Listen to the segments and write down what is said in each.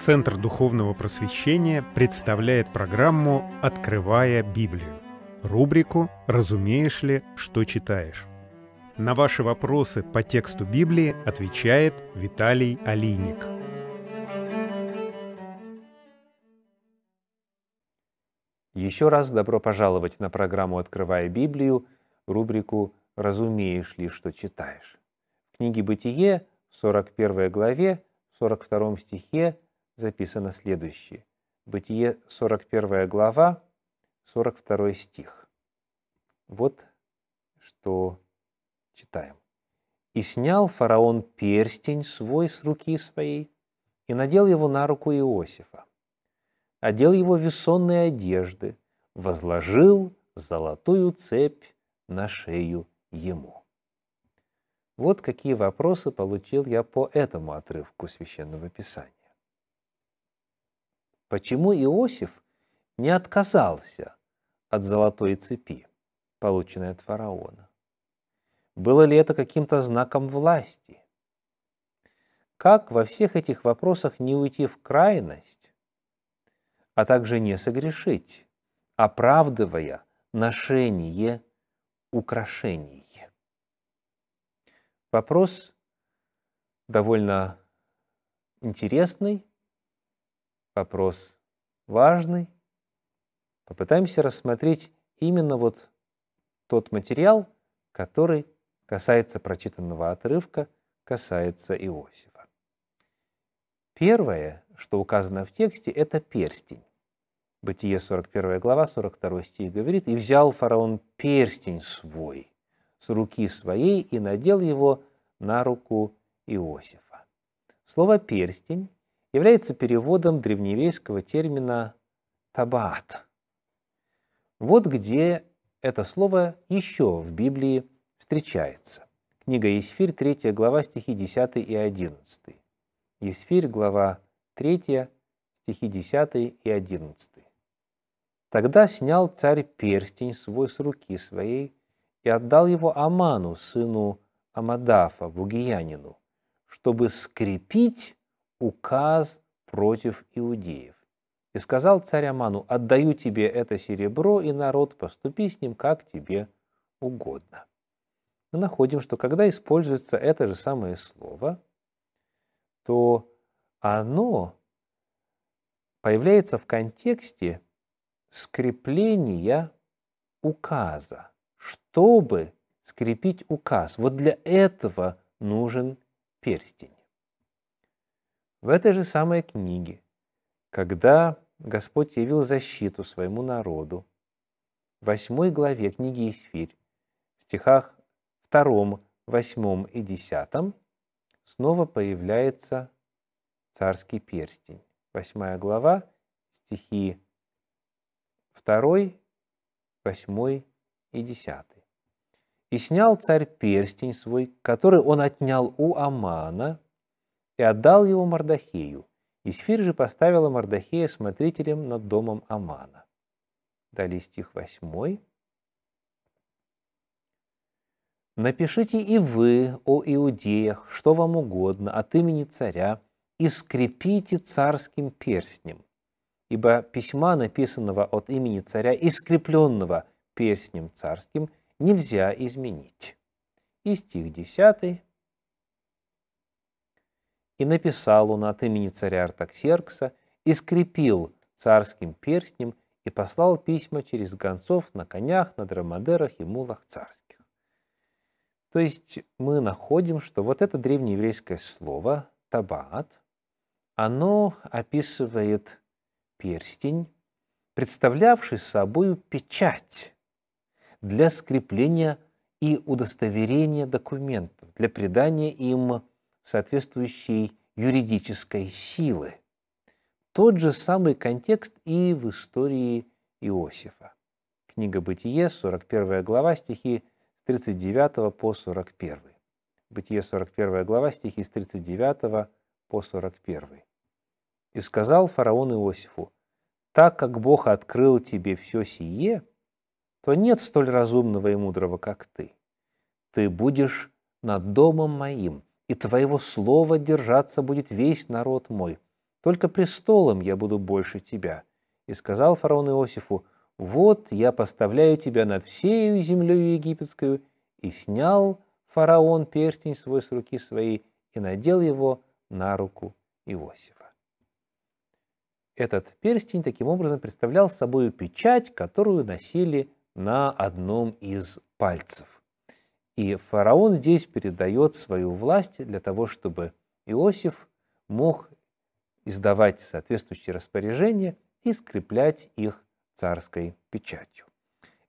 Центр духовного просвещения представляет программу «Открывая Библию» рубрику «Разумеешь ли, что читаешь?». На ваши вопросы по тексту Библии отвечает Виталий Алиник. Еще раз добро пожаловать на программу «Открывая Библию», рубрику «Разумеешь ли, что читаешь?». В книге «Бытие» в 41 главе, в 42 стихе записано следующее. Бытие 41 глава, 42 стих. Вот что читаем. «И снял фараон перстень свой с руки своей, и надел его на руку Иосифа, одел его весонные одежды, возложил золотую цепь на шею ему». Вот какие вопросы получил я по этому отрывку Священного Писания. Почему Иосиф не отказался от золотой цепи, полученной от фараона? Было ли это каким-то знаком власти? Как во всех этих вопросах не уйти в крайность, а также не согрешить, оправдывая ношение украшений? Вопрос довольно интересный, вопрос важный. Попытаемся рассмотреть именно вот тот материал, который касается прочитанного отрывка, касается Иосифа. Первое, что указано в тексте, это перстень. Бытие 41 глава, 42 стих говорит, «И взял фараон перстень свой с руки своей и надел его на руку Иосифа». Слово «перстень» является переводом древнееврейского термина «табаат». Вот где это слово еще в Библии встречается. Книга Есфирь, 3 глава, стихи 10 и 11. Есфирь, глава 3, стихи 10 и 11. «Тогда снял царь перстень свой с руки своей и отдал его Аману, сыну Амадафа, Бугиянину, чтобы скрепить указ против иудеев. И сказал царь Аману, отдаю тебе это серебро, и народ, поступи с ним, как тебе угодно. Мы находим, что когда используется это же самое слово, то оно появляется в контексте скрепления указа, чтобы скрепить указ. Вот для этого нужен перстень. В этой же самой книге, когда Господь явил защиту своему народу, в 8 главе книги Исфирь, в стихах втором, восьмом и десятом, снова появляется царский перстень. Восьмая глава, стихи второй, восьмой и десятый. «И снял царь перстень свой, который он отнял у Амана, и отдал его Мардахею. Исфир же поставила Мардахея смотрителем над домом Амана. Далее стих 8. «Напишите и вы, о иудеях, что вам угодно от имени царя, и скрепите царским перстнем, ибо письма, написанного от имени царя и скрепленного перстнем царским, нельзя изменить». И стих 10 и написал он от имени царя Артаксеркса и скрепил царским перстнем и послал письма через гонцов на конях, на драмадерах и мулах царских. То есть мы находим, что вот это древнееврейское слово «табаат», оно описывает перстень, представлявший собой печать для скрепления и удостоверения документов, для придания им соответствующей юридической силы. Тот же самый контекст и в истории Иосифа. Книга «Бытие», 41 глава, стихи с 39 по 41. Бытие, 41 глава, стихи с 39 по 41. «И сказал фараон Иосифу, так как Бог открыл тебе все сие, то нет столь разумного и мудрого, как ты. Ты будешь над домом моим – и твоего слова держаться будет весь народ мой. Только престолом я буду больше тебя». И сказал фараон Иосифу, «Вот я поставляю тебя над всею землею египетскую». И снял фараон перстень свой с руки своей и надел его на руку Иосифа. Этот перстень таким образом представлял собой печать, которую носили на одном из пальцев. И фараон здесь передает свою власть для того, чтобы Иосиф мог издавать соответствующие распоряжения и скреплять их царской печатью.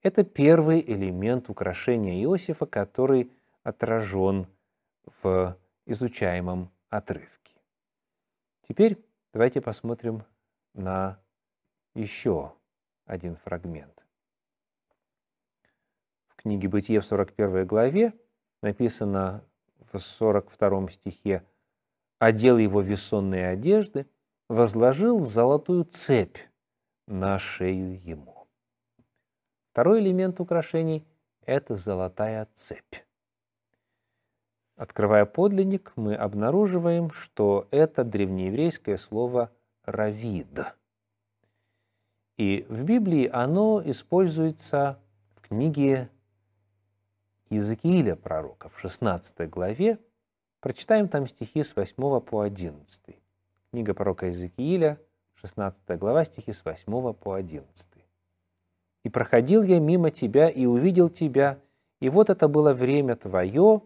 Это первый элемент украшения Иосифа, который отражен в изучаемом отрывке. Теперь давайте посмотрим на еще один фрагмент книге Бытие в 41 главе написано в 42 стихе «Одел его весонные одежды, возложил золотую цепь на шею ему». Второй элемент украшений – это золотая цепь. Открывая подлинник, мы обнаруживаем, что это древнееврейское слово «равид». И в Библии оно используется в книге Иезекииля пророка в 16 главе, прочитаем там стихи с 8 по 11. Книга пророка Иезекииля, 16 глава, стихи с 8 по 11. «И проходил я мимо тебя, и увидел тебя, и вот это было время твое,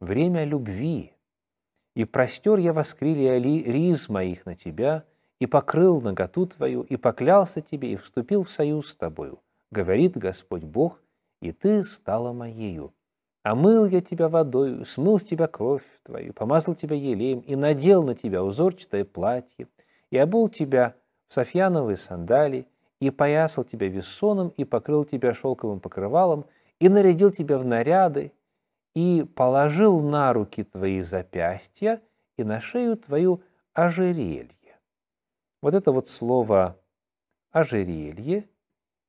время любви. И простер я воскрилия риз моих на тебя, и покрыл наготу твою, и поклялся тебе, и вступил в союз с тобою, говорит Господь Бог, и ты стала моею. Омыл я тебя водою, смыл с тебя кровь твою, помазал тебя елеем и надел на тебя узорчатое платье, и обул тебя в софьяновые сандали и поясал тебя весоном, и покрыл тебя шелковым покрывалом, и нарядил тебя в наряды, и положил на руки твои запястья и на шею твою ожерелье. Вот это вот слово «ожерелье»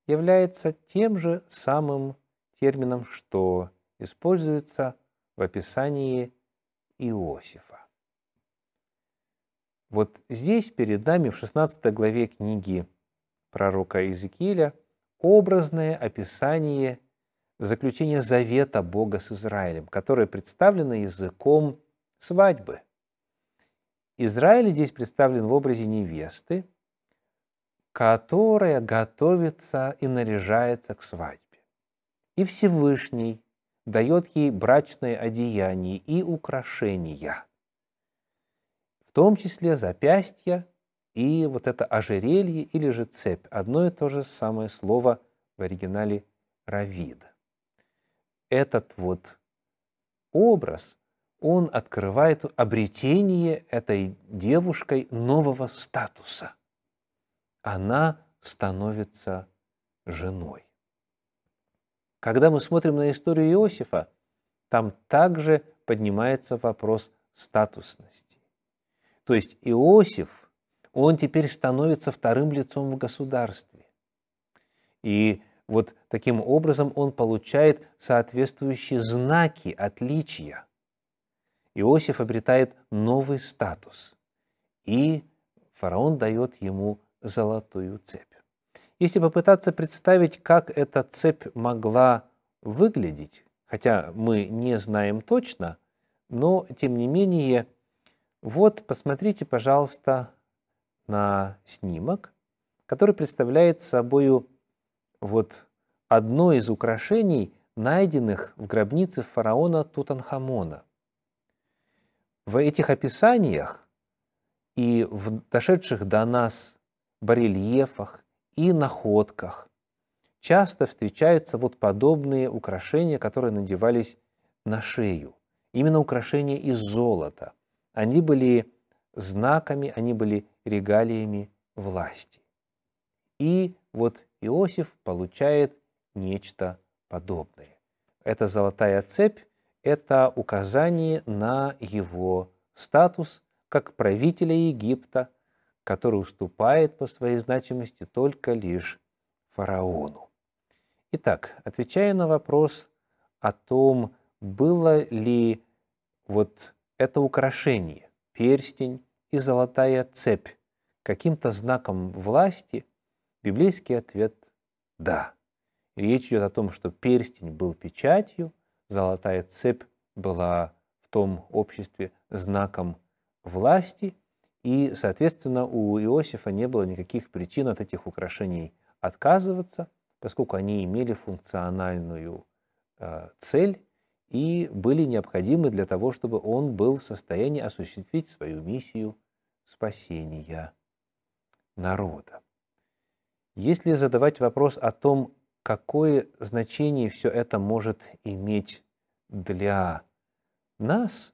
является тем же самым термином, что используется в описании Иосифа. Вот здесь перед нами в 16 главе книги пророка Иезекииля образное описание заключения завета Бога с Израилем, которое представлено языком свадьбы. Израиль здесь представлен в образе невесты, которая готовится и наряжается к свадьбе. И Всевышний дает ей брачное одеяние и украшения, в том числе запястья и вот это ожерелье или же цепь. Одно и то же самое слово в оригинале «равид». Этот вот образ, он открывает обретение этой девушкой нового статуса. Она становится женой. Когда мы смотрим на историю Иосифа, там также поднимается вопрос статусности. То есть Иосиф, он теперь становится вторым лицом в государстве. И вот таким образом он получает соответствующие знаки отличия. Иосиф обретает новый статус, и фараон дает ему золотую цепь. Если попытаться представить, как эта цепь могла выглядеть, хотя мы не знаем точно, но тем не менее, вот посмотрите, пожалуйста, на снимок, который представляет собой вот одно из украшений, найденных в гробнице фараона Тутанхамона. В этих описаниях и в дошедших до нас барельефах и находках. Часто встречаются вот подобные украшения, которые надевались на шею. Именно украшения из золота. Они были знаками, они были регалиями власти. И вот Иосиф получает нечто подобное. Это золотая цепь, это указание на его статус как правителя Египта – который уступает по своей значимости только лишь фараону. Итак, отвечая на вопрос о том, было ли вот это украшение, перстень и золотая цепь каким-то знаком власти, библейский ответ – да. Речь идет о том, что перстень был печатью, золотая цепь была в том обществе знаком власти – и, соответственно, у Иосифа не было никаких причин от этих украшений отказываться, поскольку они имели функциональную э, цель и были необходимы для того, чтобы он был в состоянии осуществить свою миссию спасения народа. Если задавать вопрос о том, какое значение все это может иметь для нас,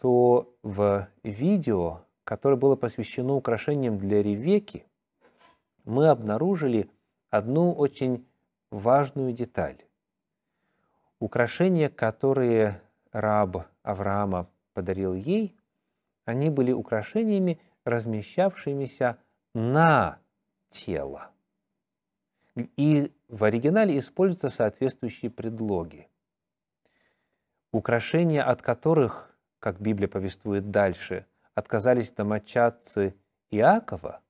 то в видео которое было посвящено украшениям для Ревеки, мы обнаружили одну очень важную деталь. Украшения, которые раб Авраама подарил ей, они были украшениями, размещавшимися на тело. И в оригинале используются соответствующие предлоги. Украшения, от которых, как Библия повествует дальше, отказались домочадцы Иакова,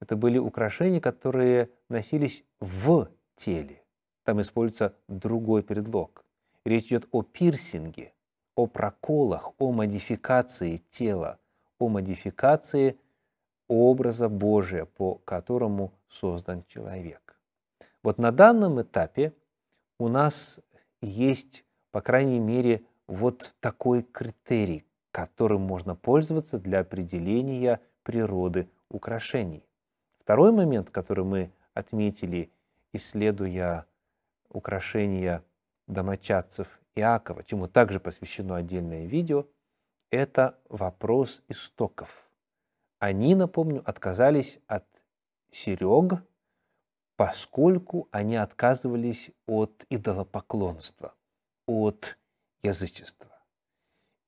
это были украшения, которые носились в теле. Там используется другой предлог. Речь идет о пирсинге, о проколах, о модификации тела, о модификации образа Божия, по которому создан человек. Вот на данном этапе у нас есть, по крайней мере, вот такой критерий, которым можно пользоваться для определения природы украшений. Второй момент, который мы отметили, исследуя украшения домочадцев Иакова, чему также посвящено отдельное видео, это вопрос истоков. Они, напомню, отказались от серег, поскольку они отказывались от идолопоклонства, от язычества.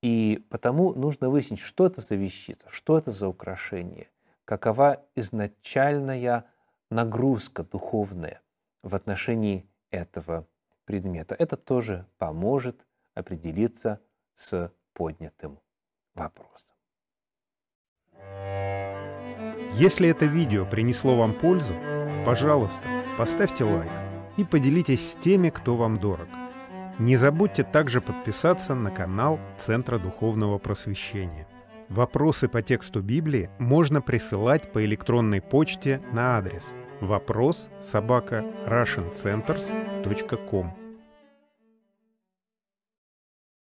И потому нужно выяснить, что это за вещица, что это за украшение, какова изначальная нагрузка духовная в отношении этого предмета. Это тоже поможет определиться с поднятым вопросом. Если это видео принесло вам пользу, пожалуйста, поставьте лайк и поделитесь с теми, кто вам дорог. Не забудьте также подписаться на канал Центра Духовного Просвещения. Вопросы по тексту Библии можно присылать по электронной почте на адрес вопрос собака russiancenters.com.